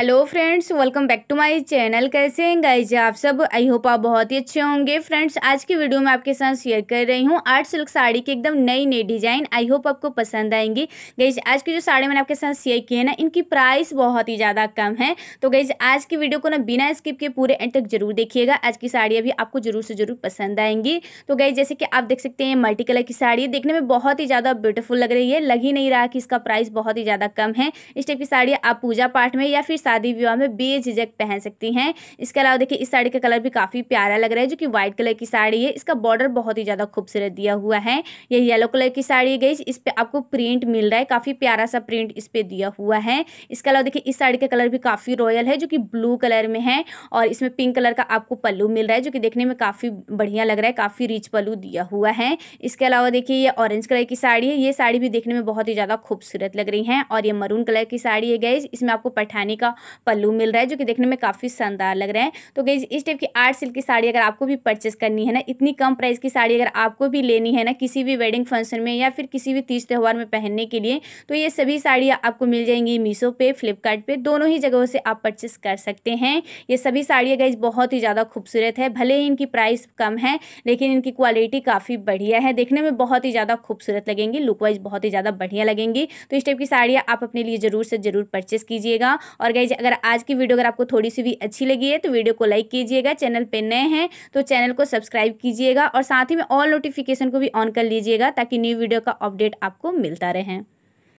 hello friends welcome back to my channel कैसे हैं guys आप सब आई होप आप बहुत ही अच्छे होंगे फ्रेंड्स आज की वीडियो में आपके साथ शेयर कर रही हूँ आर्ट सिल्क साड़ी की एकदम नई नई डिजाइन आई होप आपको पसंद आएंगी गाइज आज की जो साड़ी मैंने आपके साथ शेयर की है ना इनकी प्राइस बहुत ही ज़्यादा कम है तो गाइज आज की वीडियो को ना बिना स्किप के पूरे एंड तक जरूर देखिएगा आज की साड़ी अभी आपको जरूर से जरूर पसंद आएंगी तो गाइज जैसे कि आप देख सकते हैं मल्टी कलर की साड़ी देखने में बहुत ही ज़्यादा ब्यूटीफुल लग रही है लग ही नहीं रहा कि इसका प्राइस बहुत ही ज़्यादा कम है इस टाइप की साड़ी आप पूजा पाठ में या फिर शादी विवाह में बेझिझक पहन सकती हैं इसके अलावा देखिए इस साड़ी का कलर भी काफ़ी प्यारा लग रहा है जो कि व्हाइट कलर की साड़ी है इसका बॉर्डर बहुत ही ज़्यादा खूबसूरत दिया हुआ है ये येलो कलर की साड़ी है गई इस पर आपको प्रिंट मिल रहा है काफ़ी प्यारा सा प्रिंट इस पर दिया हुआ है इसके अलावा देखिए इस साड़ी का कलर भी काफ़ी रॉयल है जो कि ब्लू कलर में है और इसमें पिंक कलर का आपको पल्लू मिल रहा है जो कि देखने में काफ़ी बढ़िया लग रहा है काफ़ी रिच पल्लू दिया हुआ है इसके अलावा देखिए ये ऑरेंज कलर की साड़ी है ये साड़ी भी देखने में बहुत ही ज़्यादा खूबसूरत लग रही है और ये मरून कलर की साड़ी है गई इसमें आपको पठानी का पल्लू मिल रहा है जो कि देखने में काफ़ी शानदार लग रहे हैं तो गई इस टाइप की आर्ट सिल्क की साड़ी अगर आपको भी परचेस करनी है ना इतनी कम प्राइस की साड़ी अगर आपको भी लेनी है ना किसी भी वेडिंग फंक्शन में या फिर किसी भी तीज त्यौहार में पहनने के लिए तो ये सभी साड़ियाँ आपको मिल जाएंगी मीशो पे फ्लिपकार्ट दोनों ही जगहों से आप परचेस कर सकते हैं ये सभी साड़ियाँ गई बहुत ही ज़्यादा खूबसूरत है भले ही इनकी प्राइस कम है लेकिन इनकी क्वालिटी काफ़ी बढ़िया है देखने में बहुत ही ज़्यादा खूबसूरत लगेंगी लुक वाइज बहुत ही ज़्यादा बढ़िया लगेंगी तो इस टाइप की साड़ियाँ आप अपने लिए ज़रूर से ज़रूर परचेस कीजिएगा और गई गाइज अगर आज की वीडियो अगर आपको थोड़ी सी भी अच्छी लगी है तो वीडियो को लाइक कीजिएगा चैनल पर नए हैं तो चैनल को सब्सक्राइब कीजिएगा और साथ ही में ऑल नोटिफिकेशन को भी ऑन कर लीजिएगा ताकि न्यू वीडियो का अपडेट आपको मिलता रहे